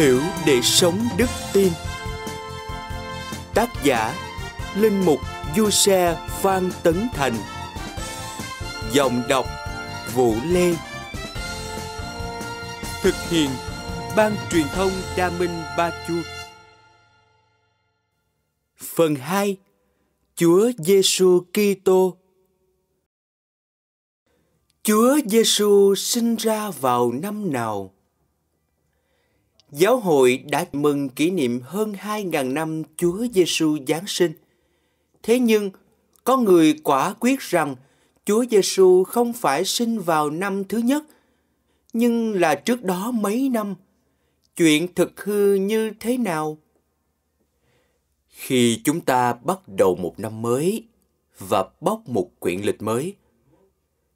Hiểu để sống đức tin Tác giả Linh Mục Du Xe Phan Tấn Thành dòng đọc Vũ Lê Thực hiện Ban truyền thông Đa Minh Ba Chu Phần 2 Chúa Giêsu Kitô Chúa Giêsu sinh ra vào năm nào? giáo hội đã mừng kỷ niệm hơn 2.000 năm Chúa Giêsu Giáng sinh. Thế nhưng, có người quả quyết rằng Chúa Giêsu không phải sinh vào năm thứ nhất, nhưng là trước đó mấy năm. Chuyện thực hư như thế nào? Khi chúng ta bắt đầu một năm mới và bóc một quyển lịch mới,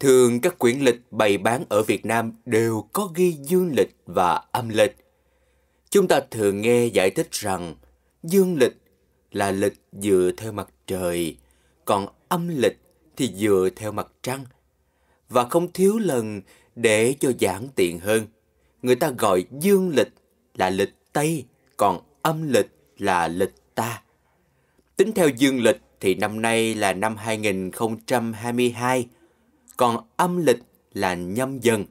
thường các quyển lịch bày bán ở Việt Nam đều có ghi dương lịch và âm lịch Chúng ta thường nghe giải thích rằng dương lịch là lịch dựa theo mặt trời, còn âm lịch thì dựa theo mặt trăng. Và không thiếu lần để cho giản tiện hơn, người ta gọi dương lịch là lịch Tây, còn âm lịch là lịch ta. Tính theo dương lịch thì năm nay là năm 2022, còn âm lịch là nhâm dần.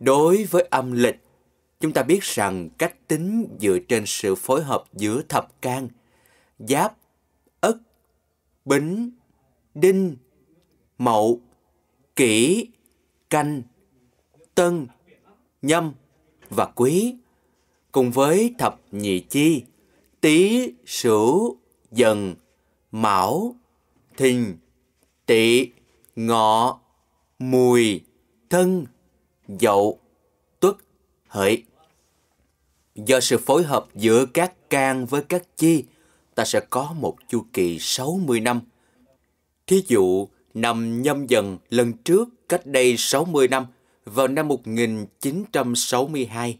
Đối với âm lịch Chúng ta biết rằng cách tính dựa trên sự phối hợp giữa thập can, giáp, ất, bính, đinh, mậu, kỷ, canh, tân, nhâm và quý cùng với thập nhị chi tý sửu dần mão thìn tỵ ngọ mùi thân dậu tuất hợi Do sự phối hợp giữa các can với các chi, ta sẽ có một chu kỳ 60 năm. Thí dụ, năm nhâm dần lần trước cách đây 60 năm, vào năm 1962.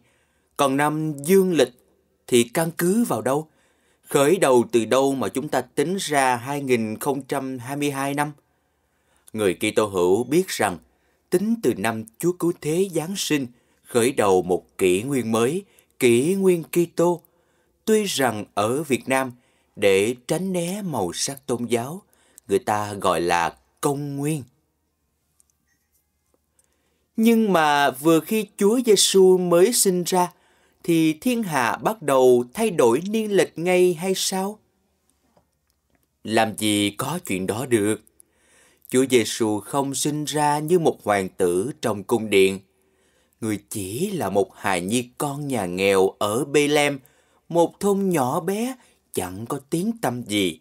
Còn năm dương lịch thì căn cứ vào đâu? Khởi đầu từ đâu mà chúng ta tính ra 2022 năm? Người Kitô hữu biết rằng tính từ năm Chúa cứu thế Giáng sinh khởi đầu một kỷ nguyên mới kỷ nguyên Kitô. Tuy rằng ở Việt Nam, để tránh né màu sắc tôn giáo, người ta gọi là công nguyên. Nhưng mà vừa khi Chúa Giêsu mới sinh ra thì thiên hạ bắt đầu thay đổi niên lịch ngay hay sao? Làm gì có chuyện đó được. Chúa Giêsu không sinh ra như một hoàng tử trong cung điện Người chỉ là một hài nhi con nhà nghèo ở Bethlehem, một thôn nhỏ bé chẳng có tiếng tâm gì.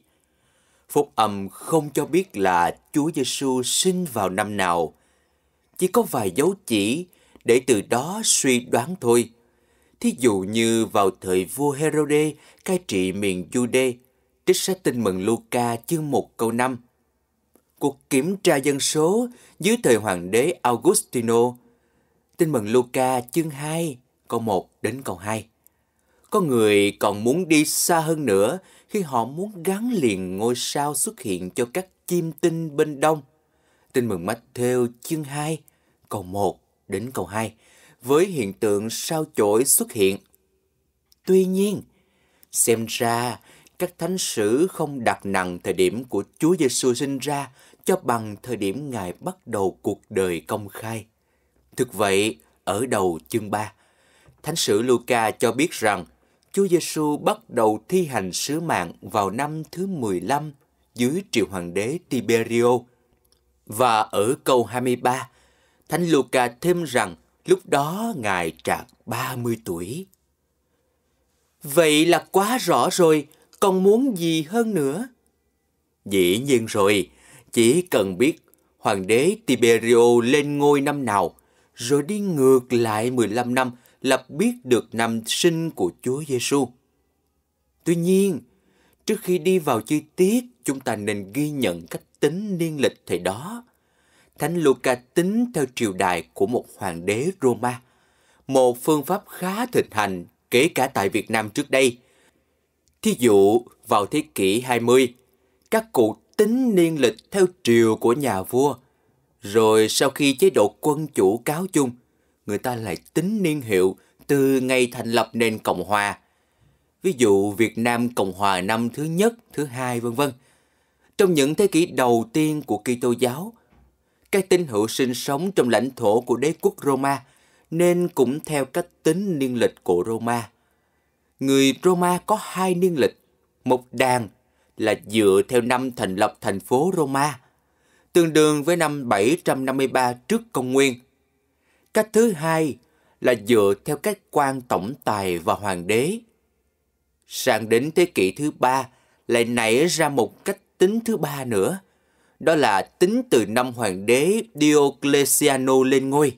Phúc âm không cho biết là Chúa Giêsu sinh vào năm nào. Chỉ có vài dấu chỉ để từ đó suy đoán thôi. Thí dụ như vào thời vua Herode cai trị miền Jude, trích sách tin mừng Luca chương 1 câu 5. Cuộc kiểm tra dân số dưới thời hoàng đế Augustino Tin mừng Luca chương 2, câu 1 đến câu 2. Có người còn muốn đi xa hơn nữa khi họ muốn gắn liền ngôi sao xuất hiện cho các chim tinh bên đông. Tin mừng Matthew chương 2, câu 1 đến câu 2 với hiện tượng sao chổi xuất hiện. Tuy nhiên, xem ra các thánh sử không đặt nặng thời điểm của Chúa Giêsu sinh ra cho bằng thời điểm Ngài bắt đầu cuộc đời công khai. Thực vậy, ở đầu chương 3, Thánh sử Luca cho biết rằng Chúa Giêsu bắt đầu thi hành sứ mạng vào năm thứ 15 dưới triều hoàng đế Tiberio. Và ở câu 23, Thánh Luca thêm rằng lúc đó Ngài trạc 30 tuổi. Vậy là quá rõ rồi, còn muốn gì hơn nữa? Dĩ nhiên rồi, chỉ cần biết hoàng đế Tiberio lên ngôi năm nào – rồi đi ngược lại 15 năm lập biết được năm sinh của Chúa Giêsu. Tuy nhiên, trước khi đi vào chi tiết, chúng ta nên ghi nhận cách tính niên lịch thời đó. Thánh Luca tính theo triều đại của một hoàng đế Roma, một phương pháp khá thịnh hành kể cả tại Việt Nam trước đây. Thí dụ, vào thế kỷ 20, các cụ tính niên lịch theo triều của nhà vua rồi sau khi chế độ quân chủ cáo chung, người ta lại tính niên hiệu từ ngày thành lập nền Cộng Hòa. Ví dụ Việt Nam Cộng Hòa năm thứ nhất, thứ hai, vân vân. Trong những thế kỷ đầu tiên của Kitô giáo, các tín hữu sinh sống trong lãnh thổ của đế quốc Roma nên cũng theo cách tính niên lịch của Roma. Người Roma có hai niên lịch, một đàn là dựa theo năm thành lập thành phố Roma tương đương với năm 753 trước công nguyên. Cách thứ hai là dựa theo các quan tổng tài và hoàng đế. Sang đến thế kỷ thứ ba, lại nảy ra một cách tính thứ ba nữa, đó là tính từ năm hoàng đế Diocletiano lên ngôi.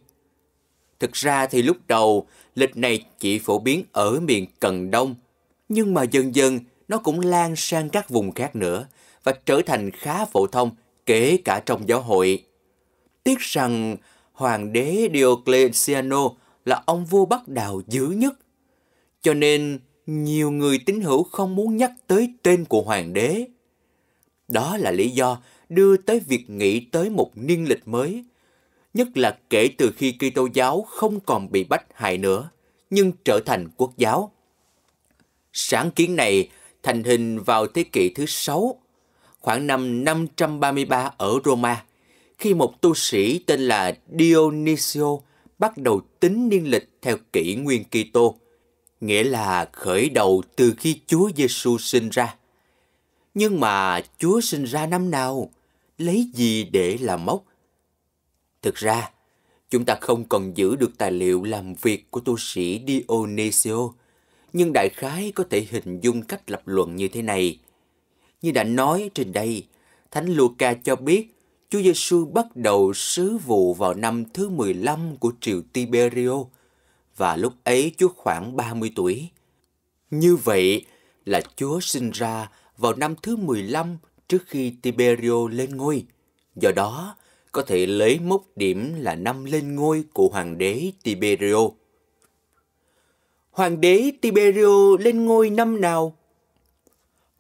Thực ra thì lúc đầu, lịch này chỉ phổ biến ở miền Cần Đông, nhưng mà dần dần nó cũng lan sang các vùng khác nữa và trở thành khá phổ thông kể cả trong giáo hội. Tiếc rằng hoàng đế Diocletiano là ông vua Bắc Đào dữ nhất. Cho nên nhiều người tín hữu không muốn nhắc tới tên của hoàng đế. Đó là lý do đưa tới việc nghĩ tới một niên lịch mới, nhất là kể từ khi Kitô giáo không còn bị bắt hại nữa, nhưng trở thành quốc giáo. Sáng kiến này thành hình vào thế kỷ thứ sáu khoảng năm 533 ở Roma, khi một tu sĩ tên là Dionisio bắt đầu tính niên lịch theo kỷ nguyên Kitô, nghĩa là khởi đầu từ khi Chúa Giêsu sinh ra. Nhưng mà Chúa sinh ra năm nào? Lấy gì để làm mốc? Thực ra, chúng ta không còn giữ được tài liệu làm việc của tu sĩ Dionisio, nhưng đại khái có thể hình dung cách lập luận như thế này. Như đã nói trên đây, Thánh Luca cho biết Chúa Giêsu bắt đầu sứ vụ vào năm thứ 15 của triều Tiberio và lúc ấy Chúa khoảng 30 tuổi. Như vậy là Chúa sinh ra vào năm thứ 15 trước khi Tiberio lên ngôi. Do đó, có thể lấy mốc điểm là năm lên ngôi của hoàng đế Tiberio. Hoàng đế Tiberio lên ngôi năm nào?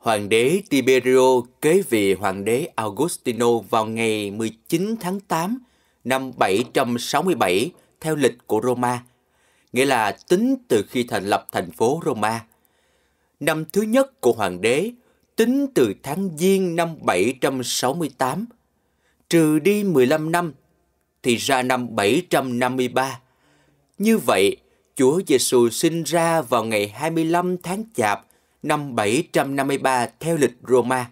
Hoàng đế Tiberio kế vị hoàng đế Augustino vào ngày 19 tháng 8 năm 767 theo lịch của Roma, nghĩa là tính từ khi thành lập thành phố Roma. Năm thứ nhất của hoàng đế tính từ tháng Giêng năm 768, trừ đi 15 năm thì ra năm 753. Như vậy, Chúa Giêsu sinh ra vào ngày 25 tháng Chạp năm 753 theo lịch Roma.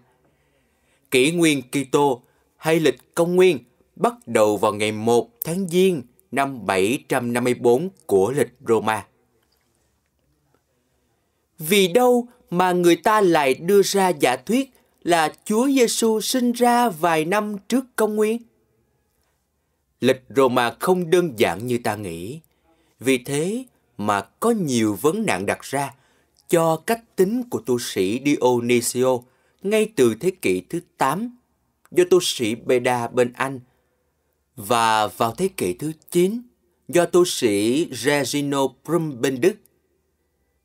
Kỷ nguyên Kitô hay lịch công nguyên bắt đầu vào ngày 1 tháng Giêng năm 754 của lịch Roma. Vì đâu mà người ta lại đưa ra giả thuyết là Chúa Giêsu sinh ra vài năm trước công nguyên? Lịch Roma không đơn giản như ta nghĩ. Vì thế mà có nhiều vấn nạn đặt ra – cho cách tính của tu sĩ Dionisio ngay từ thế kỷ thứ 8 do tu sĩ Beda bên Anh và vào thế kỷ thứ 9 do tu sĩ Regino Prum bên Đức.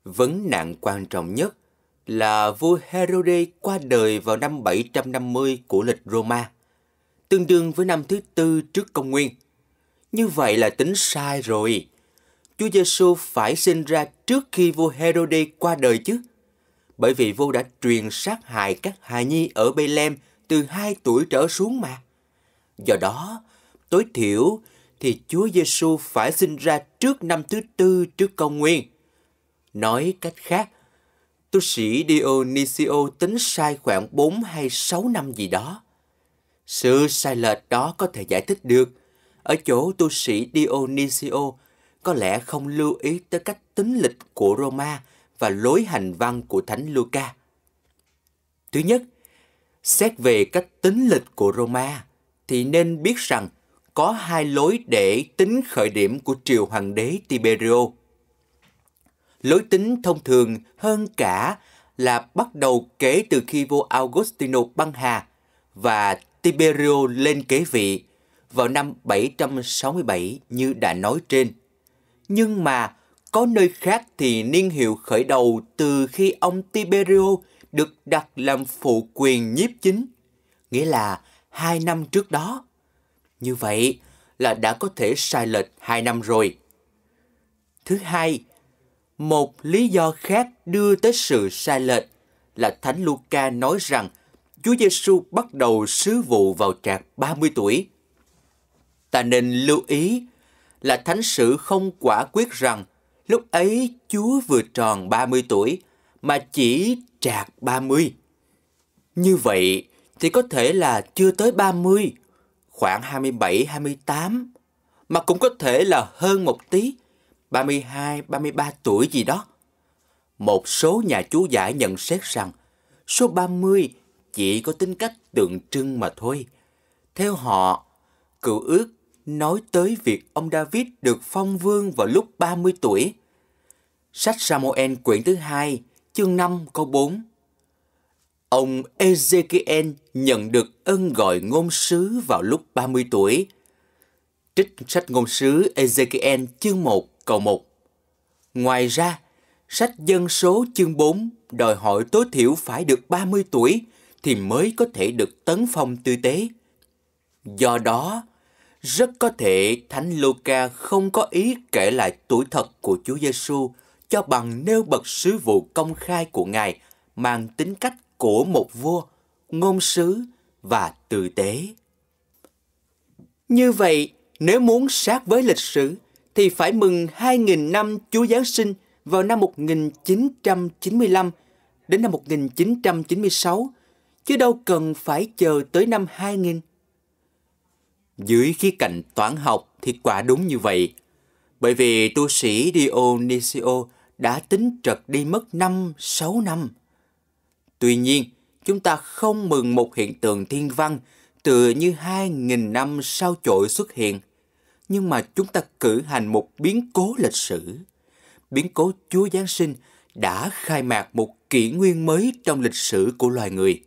Vấn nạn quan trọng nhất là vua Herode qua đời vào năm 750 của lịch Roma, tương đương với năm thứ tư trước công nguyên. Như vậy là tính sai rồi. Chúa Giêsu phải sinh ra trước khi vua Herode qua đời chứ? Bởi vì vua đã truyền sát hại các hài nhi ở Bethlehem từ 2 tuổi trở xuống mà. Do đó, tối thiểu thì Chúa Giêsu phải sinh ra trước năm thứ tư trước công nguyên. Nói cách khác, tu sĩ Dionisio tính sai khoảng 4 hay 6 năm gì đó. Sự sai lệch đó có thể giải thích được ở chỗ tu sĩ Dionisio có lẽ không lưu ý tới cách tính lịch của Roma và lối hành văn của Thánh Luca. Thứ nhất, xét về cách tính lịch của Roma thì nên biết rằng có hai lối để tính khởi điểm của triều hoàng đế Tiberio. Lối tính thông thường hơn cả là bắt đầu kể từ khi vua Augustino băng hà và Tiberio lên kế vị vào năm 767 như đã nói trên. Nhưng mà có nơi khác thì niên hiệu khởi đầu từ khi ông Tiberio được đặt làm phụ quyền nhiếp chính, nghĩa là hai năm trước đó. Như vậy là đã có thể sai lệch hai năm rồi. Thứ hai, một lý do khác đưa tới sự sai lệch là Thánh Luca nói rằng Chúa Giêsu bắt đầu sứ vụ vào trạc 30 tuổi. Ta nên lưu ý là thánh sử không quả quyết rằng lúc ấy Chúa vừa tròn 30 tuổi mà chỉ trạc 30. Như vậy thì có thể là chưa tới 30, khoảng 27, 28, mà cũng có thể là hơn một tí, 32, 33 tuổi gì đó. Một số nhà chú giải nhận xét rằng số 30 chỉ có tính cách tượng trưng mà thôi. Theo họ, cựu ước nói tới việc ông David được phong vương vào lúc 30 tuổi. Sách Samuel quyển thứ hai, chương 5 câu 4. Ông Ezekiel nhận được ân gọi ngôn sứ vào lúc 30 tuổi. Trích sách ngôn sứ Ezekiel chương 1 câu 1. Ngoài ra, sách dân số chương 4 đòi hỏi tối thiểu phải được 30 tuổi thì mới có thể được tấn phong tư tế. Do đó, rất có thể Thánh Luca không có ý kể lại tuổi thật của Chúa Giêsu cho bằng nêu bật sứ vụ công khai của Ngài mang tính cách của một vua, ngôn sứ và tử tế. Như vậy, nếu muốn sát với lịch sử, thì phải mừng 2.000 năm Chúa Giáng sinh vào năm 1995 đến năm 1996, chứ đâu cần phải chờ tới năm 2000. Dưới khía cạnh toán học thì quả đúng như vậy. Bởi vì tu sĩ Dionisio đã tính trật đi mất 5, 6 năm. Tuy nhiên, chúng ta không mừng một hiện tượng thiên văn tựa như 2.000 năm sau chổi xuất hiện, nhưng mà chúng ta cử hành một biến cố lịch sử. Biến cố Chúa Giáng sinh đã khai mạc một kỷ nguyên mới trong lịch sử của loài người.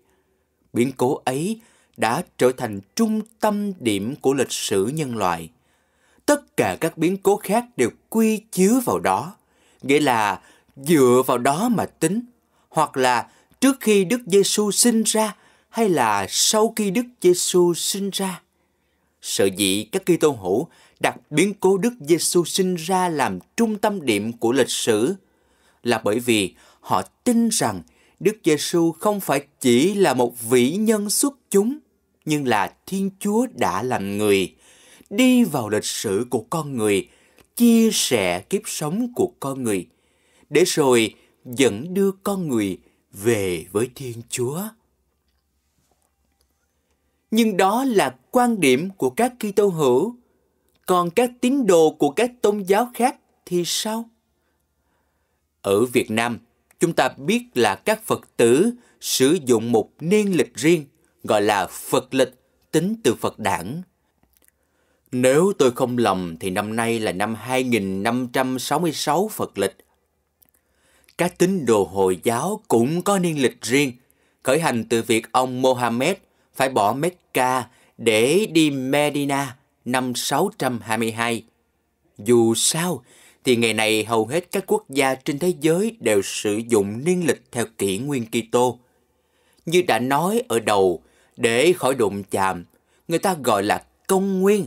Biến cố ấy đã trở thành trung tâm điểm của lịch sử nhân loại. Tất cả các biến cố khác đều quy chiếu vào đó, nghĩa là dựa vào đó mà tính, hoặc là trước khi Đức Giêsu sinh ra hay là sau khi Đức Giêsu sinh ra. Sở dĩ các Kitô hữu đặt biến cố Đức Giêsu sinh ra làm trung tâm điểm của lịch sử là bởi vì họ tin rằng Đức Giêsu không phải chỉ là một vĩ nhân xuất chúng, nhưng là Thiên Chúa đã làm người, đi vào lịch sử của con người, chia sẻ kiếp sống của con người, để rồi dẫn đưa con người về với Thiên Chúa. Nhưng đó là quan điểm của các Kitô hữu, còn các tín đồ của các tôn giáo khác thì sao? Ở Việt Nam, chúng ta biết là các Phật tử sử dụng một niên lịch riêng gọi là Phật lịch tính từ Phật đảng. Nếu tôi không lầm thì năm nay là năm 2566 Phật lịch. Các tín đồ Hồi giáo cũng có niên lịch riêng, khởi hành từ việc ông Mohammed phải bỏ Mecca để đi Medina năm 622. Dù sao thì ngày này hầu hết các quốc gia trên thế giới đều sử dụng niên lịch theo kỷ nguyên Kitô. Như đã nói ở đầu, để khỏi đụng chạm, người ta gọi là công nguyên.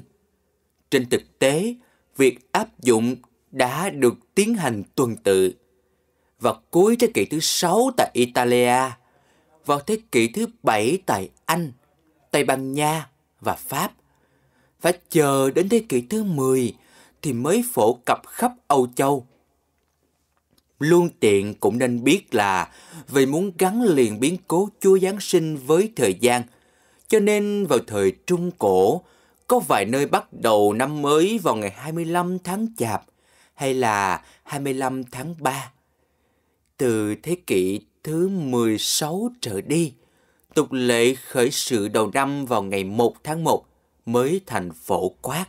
Trên thực tế, việc áp dụng đã được tiến hành tuần tự. Vào cuối thế kỷ thứ sáu tại Italia, vào thế kỷ thứ bảy tại Anh, Tây Ban Nha và Pháp. Phải chờ đến thế kỷ thứ 10 thì mới phổ cập khắp Âu Châu. Luôn tiện cũng nên biết là vì muốn gắn liền biến cố Chúa Giáng sinh với thời gian, cho nên vào thời Trung Cổ, có vài nơi bắt đầu năm mới vào ngày 25 tháng Chạp hay là 25 tháng 3. Từ thế kỷ thứ 16 trở đi, tục lệ khởi sự đầu năm vào ngày 1 tháng 1 mới thành phổ quát.